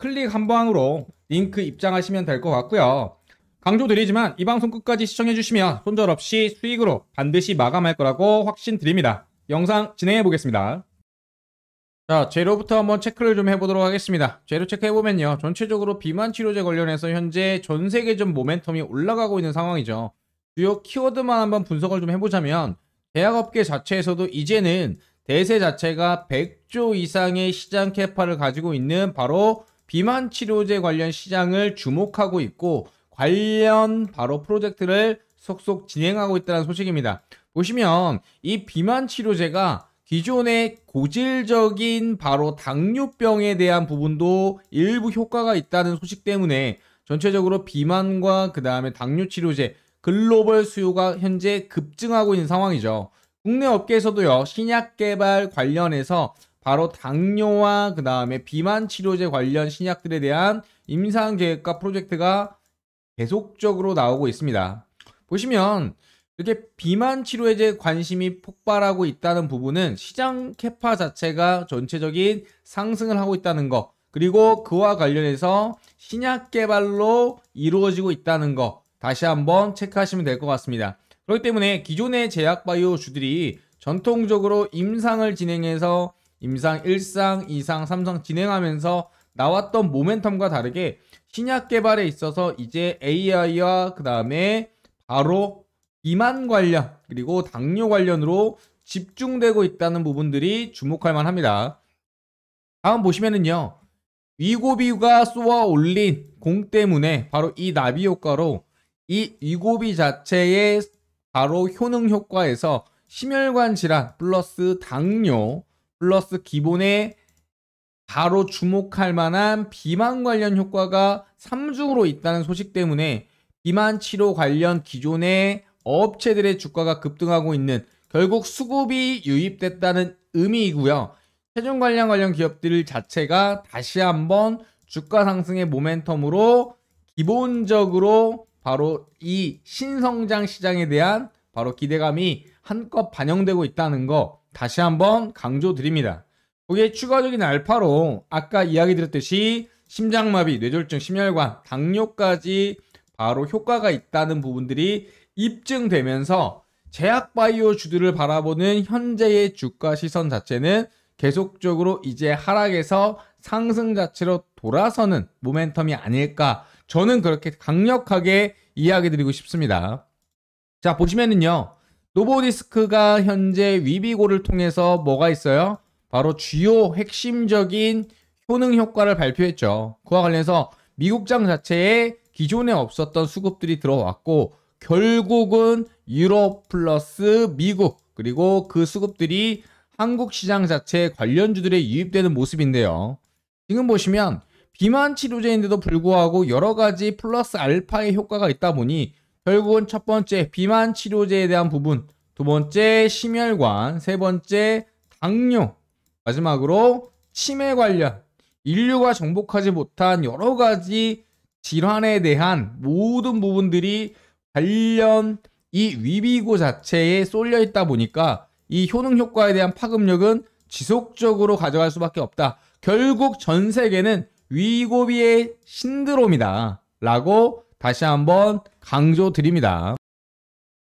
클릭 한 방으로 링크 입장하시면 될 것 같고요. 강조드리지만 이 방송 끝까지 시청해주시면 손절 없이 수익으로 반드시 마감할 거라고 확신드립니다. 영상 진행해 보겠습니다. 자, 재료부터 한번 체크를 좀 해보도록 하겠습니다. 재료 체크해보면요. 전체적으로 비만 치료제 관련해서 현재 전 세계적 모멘텀이 올라가고 있는 상황이죠. 주요 키워드만 한번 분석을 좀 해보자면 대학업계 자체에서도 이제는 대세 자체가 100조 이상의 시장 캐파를 가지고 있는 바로 비만 치료제 관련 시장을 주목하고 있고 관련 바로 프로젝트를 속속 진행하고 있다는 소식입니다. 보시면 이 비만 치료제가 기존의 고질적인 바로 당뇨병에 대한 부분도 일부 효과가 있다는 소식 때문에 전체적으로 비만과 그 다음에 당뇨 치료제 글로벌 수요가 현재 급증하고 있는 상황이죠. 국내 업계에서도요 신약 개발 관련해서 바로 당뇨와 그 다음에 비만 치료제 관련 신약들에 대한 임상 계획과 프로젝트가 계속적으로 나오고 있습니다. 보시면 이렇게 비만 치료제 관심이 폭발하고 있다는 부분은 시장 캐파 자체가 전체적인 상승을 하고 있다는 것 그리고 그와 관련해서 신약 개발로 이루어지고 있다는 것 다시 한번 체크하시면 될 것 같습니다. 그렇기 때문에 기존의 제약바이오주들이 전통적으로 임상을 진행해서 임상 1상, 2상, 3상 진행하면서 나왔던 모멘텀과 다르게 신약 개발에 있어서 이제 AI와 그 다음에 바로 비만 관련 그리고 당뇨 관련으로 집중되고 있다는 부분들이 주목할 만합니다. 다음 보시면은요. 위고비가 쏘아 올린 공 때문에 바로 이 나비 효과로 이 위고비 자체의 바로 효능 효과에서 심혈관 질환 플러스 당뇨 플러스 기본에 바로 주목할 만한 비만 관련 효과가 3중으로 있다는 소식 때문에 비만 치료 관련 기존의 업체들의 주가가 급등하고 있는 결국 수급이 유입됐다는 의미이고요. 체중 관련 관련 기업들 자체가 다시 한번 주가 상승의 모멘텀으로 기본적으로 바로 이 신성장 시장에 대한 바로 기대감이 한껏 반영되고 있다는 거 다시 한번 강조드립니다. 거기에 추가적인 알파로 아까 이야기 드렸듯이 심장마비, 뇌졸중, 심혈관, 당뇨까지 바로 효과가 있다는 부분들이 입증되면서 제약바이오 주들을 바라보는 현재의 주가 시선 자체는 계속적으로 이제 하락에서 상승 자체로 돌아서는 모멘텀이 아닐까 저는 그렇게 강력하게 이야기 드리고 싶습니다. 자 보시면은요 노보디스크가 현재 위비고를 통해서 뭐가 있어요? 바로 주요 핵심적인 효능 효과를 발표했죠. 그와 관련해서 미국장 자체에 기존에 없었던 수급들이 들어왔고 결국은 유럽 플러스 미국 그리고 그 수급들이 한국 시장 자체 관련주들에 유입되는 모습인데요. 지금 보시면 비만 치료제인데도 불구하고 여러 가지 플러스 알파의 효과가 있다 보니 결국은 첫 번째 비만 치료제에 대한 부분, 두 번째 심혈관, 세 번째 당뇨, 마지막으로 치매 관련, 인류가 정복하지 못한 여러 가지 질환에 대한 모든 부분들이 관련 이 위비고 자체에 쏠려 있다 보니까 이 효능 효과에 대한 파급력은 지속적으로 가져갈 수밖에 없다. 결국 전 세계는 위고비의 신드롬이다. 라고 다시 한번 강조드립니다.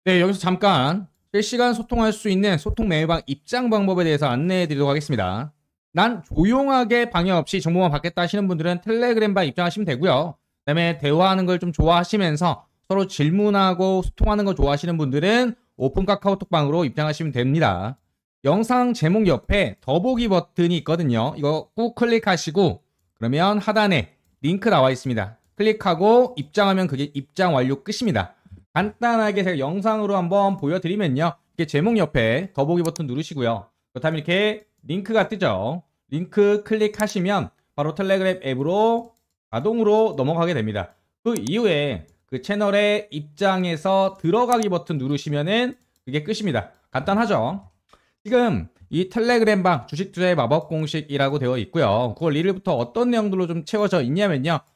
네, 여기서 잠깐 실시간 소통할 수 있는 소통 메일방 입장 방법에 대해서 안내해 드리도록 하겠습니다. 난 조용하게 방해 없이 정보만 받겠다 하시는 분들은 텔레그램 방 입장하시면 되고요. 그다음에 대화하는 걸 좀 좋아하시면서 서로 질문하고 소통하는 걸 좋아하시는 분들은 오픈 카카오톡방으로 입장하시면 됩니다. 영상 제목 옆에 더보기 버튼이 있거든요. 이거 꾹 클릭하시고 그러면 하단에 링크 나와 있습니다. 클릭하고 입장하면 그게 입장 완료 끝입니다. 간단하게 제가 영상으로 한번 보여드리면요. 이게 제목 옆에 더보기 버튼 누르시고요. 그렇다면 이렇게 링크가 뜨죠. 링크 클릭하시면 바로 텔레그램 앱으로 자동으로 넘어가게 됩니다. 그 이후에 그 채널에 입장해서 들어가기 버튼 누르시면은 그게 끝입니다. 간단하죠? 지금 이 텔레그램 방 주식투자의 마법 공식이라고 되어 있고요. 그걸 1일부터 어떤 내용들로 좀 채워져 있냐면요.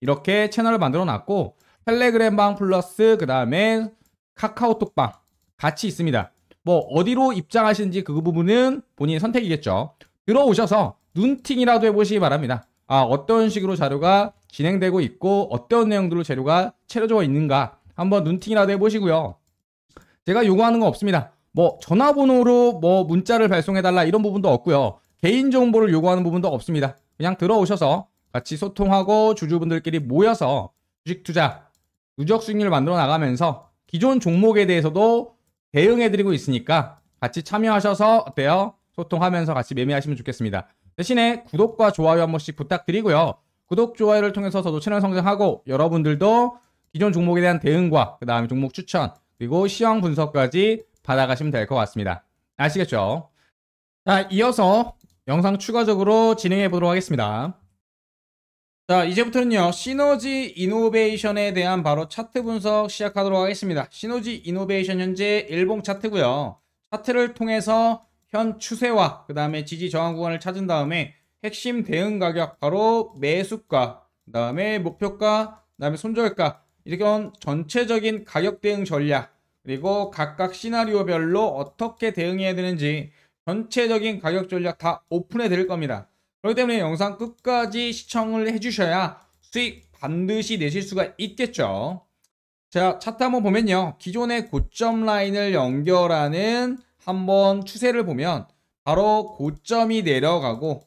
이렇게 채널을 만들어 놨고 텔레그램방 플러스 그 다음에 카카오톡방 같이 있습니다. 뭐 어디로 입장하시는지 그 부분은 본인 선택이겠죠. 들어오셔서 눈팅이라도 해보시기 바랍니다. 아 어떤 식으로 자료가 진행되고 있고 어떤 내용들로 재료가 채려져 있는가 한번 눈팅이라도 해보시고요. 제가 요구하는 건 없습니다. 뭐 전화번호로 뭐 문자를 발송해달라 이런 부분도 없고요. 개인정보를 요구하는 부분도 없습니다. 그냥 들어오셔서 같이 소통하고 주주분들끼리 모여서 주식 투자, 누적 수익률을 만들어 나가면서 기존 종목에 대해서도 대응해드리고 있으니까 같이 참여하셔서 어때요? 소통하면서 같이 매매하시면 좋겠습니다. 대신에 구독과 좋아요 한 번씩 부탁드리고요. 구독, 좋아요를 통해서 저도 채널 성장하고 여러분들도 기존 종목에 대한 대응과 그 다음에 종목 추천 그리고 시황 분석까지 받아가시면 될 것 같습니다. 아시겠죠? 자, 이어서 영상 추가적으로 진행해 보도록 하겠습니다. 자 이제부터는요 시너지 이노베이션에 대한 바로 차트 분석 시작하도록 하겠습니다 시너지 이노베이션 현재 일봉 차트고요 차트를 통해서 현 추세와 그 다음에 지지 저항 구간을 찾은 다음에 핵심 대응 가격 바로 매수가 그 다음에 목표가 그 다음에 손절가 이렇게 전체적인 가격 대응 전략 그리고 각각 시나리오별로 어떻게 대응해야 되는지 전체적인 가격 전략 다 오픈해 드릴 겁니다 그렇기 때문에 영상 끝까지 시청을 해주셔야 수익 반드시 내실 수가 있겠죠. 자, 차트 한번 보면요. 기존의 고점 라인을 연결하는 한번 추세를 보면 바로 고점이 내려가고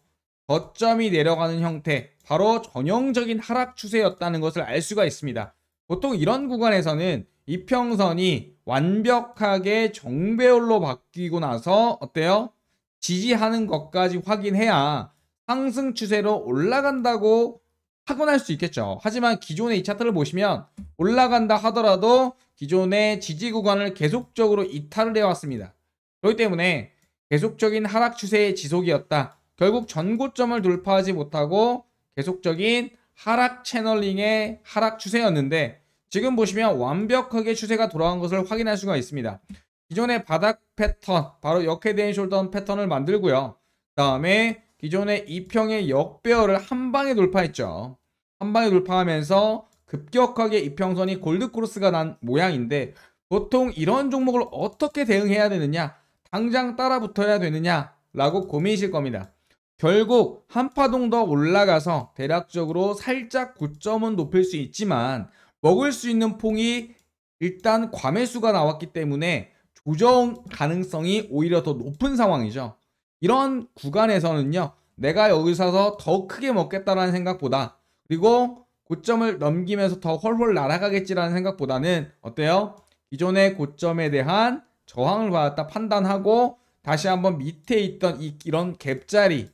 저점이 내려가는 형태, 바로 전형적인 하락 추세였다는 것을 알 수가 있습니다. 보통 이런 구간에서는 이평선이 완벽하게 정배열로 바뀌고 나서 어때요? 지지하는 것까지 확인해야 상승 추세로 올라간다고 확언할 수 있겠죠. 하지만 기존의 이 차트를 보시면 올라간다 하더라도 기존의 지지 구간을 계속적으로 이탈을 해왔습니다. 그렇기 때문에 계속적인 하락 추세의 지속이었다. 결국 전고점을 돌파하지 못하고 계속적인 하락 채널링의 하락 추세였는데 지금 보시면 완벽하게 추세가 돌아간 것을 확인할 수가 있습니다. 기존의 바닥 패턴, 바로 역헤된앤 숄던 패턴을 만들고요. 그 다음에 기존의 2평의 역배열을 한 방에 돌파했죠. 한 방에 돌파하면서 급격하게 이평선이 골드크로스가 난 모양인데 보통 이런 종목을 어떻게 대응해야 되느냐 당장 따라붙어야 되느냐 라고 고민이실 겁니다. 결국 한파동 더 올라가서 대략적으로 살짝 9점은 높일 수 있지만 먹을 수 있는 폭이 일단 과매수가 나왔기 때문에 조정 가능성이 오히려 더 높은 상황이죠. 이런 구간에서는요. 내가 여기서더 크게 먹겠다라는 생각보다 그리고 고점을 넘기면서 더 훨훨 날아가겠지라는 생각보다는 어때요? 기존의 고점에 대한 저항을 받았다 판단하고 다시 한번 밑에 있던 이, 이런 갭자리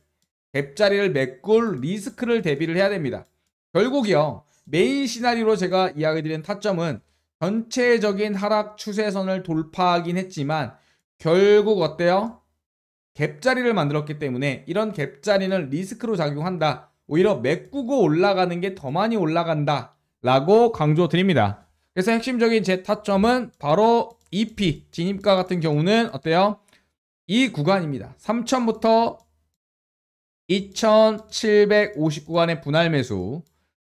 갭자리를 메꿀 리스크를 대비를 해야 됩니다. 결국이요. 메인 시나리오로 제가 이야기 드린 타점은 전체적인 하락 추세선을 돌파하긴 했지만 결국 어때요? 갭자리를 만들었기 때문에 이런 갭자리는 리스크로 작용한다. 오히려 메꾸고 올라가는 게 더 많이 올라간다. 라고 강조드립니다. 그래서 핵심적인 제 타점은 바로 EP, 진입가 같은 경우는 어때요? 이 구간입니다. 3천부터 2759간의 분할 매수. 그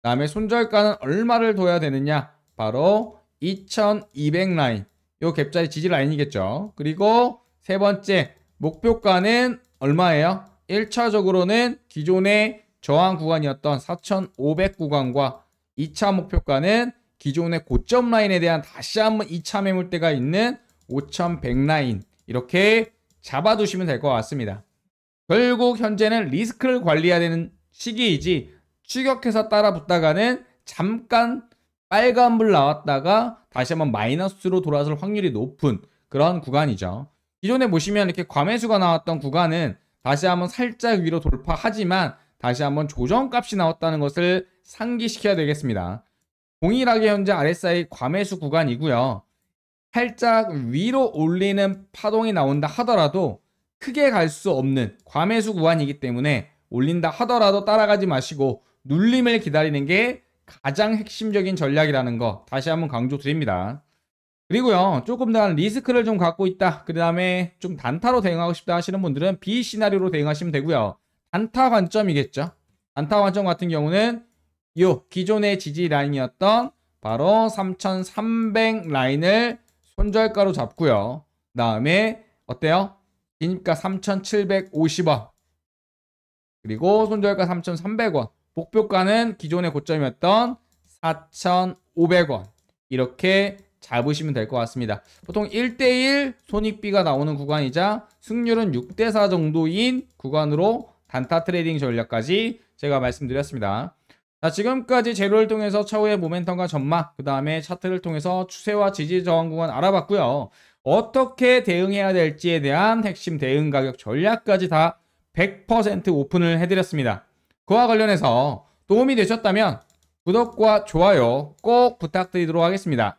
다음에 손절가는 얼마를 둬야 되느냐? 바로 2200 라인. 요 갭자리 지지 라인이겠죠. 그리고 세 번째 목표가는 얼마예요? 1차적으로는 기존의 저항 구간이었던 4,500 구간과 2차 목표가는 기존의 고점 라인에 대한 다시 한번 2차 매물대가 있는 5,100 라인 이렇게 잡아두시면 될 것 같습니다. 결국 현재는 리스크를 관리해야 되는 시기이지 추격해서 따라 붙다가는 잠깐 빨간불 나왔다가 다시 한번 마이너스로 돌아설 확률이 높은 그런 구간이죠. 기존에 보시면 이렇게 과매수가 나왔던 구간은 다시 한번 살짝 위로 돌파하지만 다시 한번 조정값이 나왔다는 것을 상기시켜야 되겠습니다. 동일하게 현재 RSI 과매수 구간이고요. 살짝 위로 올리는 파동이 나온다 하더라도 크게 갈 수 없는 과매수 구간이기 때문에 올린다 하더라도 따라가지 마시고 눌림을 기다리는 게 가장 핵심적인 전략이라는 거 다시 한번 강조드립니다. 그리고요 조금 더 리스크를 좀 갖고 있다 그 다음에 좀 단타로 대응하고 싶다 하시는 분들은 B 시나리오로 대응하시면 되고요 단타 관점이겠죠 단타 관점 같은 경우는 요 기존의 지지 라인이었던 바로 3300 라인을 손절가로 잡고요 그 다음에 어때요 진입가 3750원 그리고 손절가 3300원 목표가는 기존의 고점이었던 4500원 이렇게 잘 보시면 될 것 같습니다. 보통 1대1 손익비가 나오는 구간이자 승률은 6대4 정도인 구간으로 단타 트레이딩 전략까지 제가 말씀드렸습니다. 자, 지금까지 재료를 통해서 차후의 모멘텀과 전망, 그 다음에 차트를 통해서 추세와 지지 저항 구간 알아봤고요. 어떻게 대응해야 될지에 대한 핵심 대응 가격 전략까지 다 100% 오픈을 해드렸습니다. 그와 관련해서 도움이 되셨다면 구독과 좋아요 꼭 부탁드리도록 하겠습니다.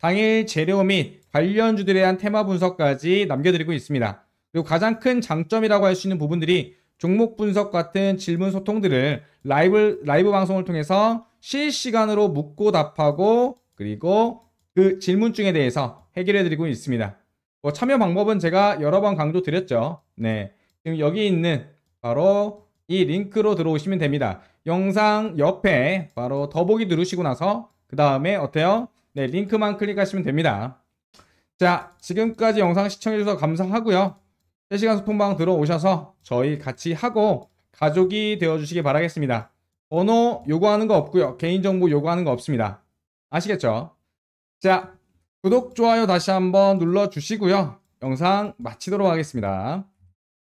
당일 재료 및 관련주들에 대한 테마 분석까지 남겨드리고 있습니다. 그리고 가장 큰 장점이라고 할 수 있는 부분들이 종목 분석 같은 질문 소통들을 라이브, 라이브 방송을 통해서 실시간으로 묻고 답하고 그리고 그질문중에 대해서 해결해드리고 있습니다. 뭐 참여 방법은 제가 여러 번 강조 드렸죠. 네. 지금 여기 있는 바로 이 링크로 들어오시면 됩니다. 영상 옆에 바로 더보기 누르시고 나서 그 다음에 어때요? 네, 링크만 클릭하시면 됩니다. 자, 지금까지 영상 시청해주셔서 감사하고요. 3시간 소통방 들어오셔서 저희 같이 하고 가족이 되어주시기 바라겠습니다. 번호 요구하는 거 없고요. 개인정보 요구하는 거 없습니다. 아시겠죠? 자, 구독, 좋아요 다시 한번 눌러주시고요. 영상 마치도록 하겠습니다.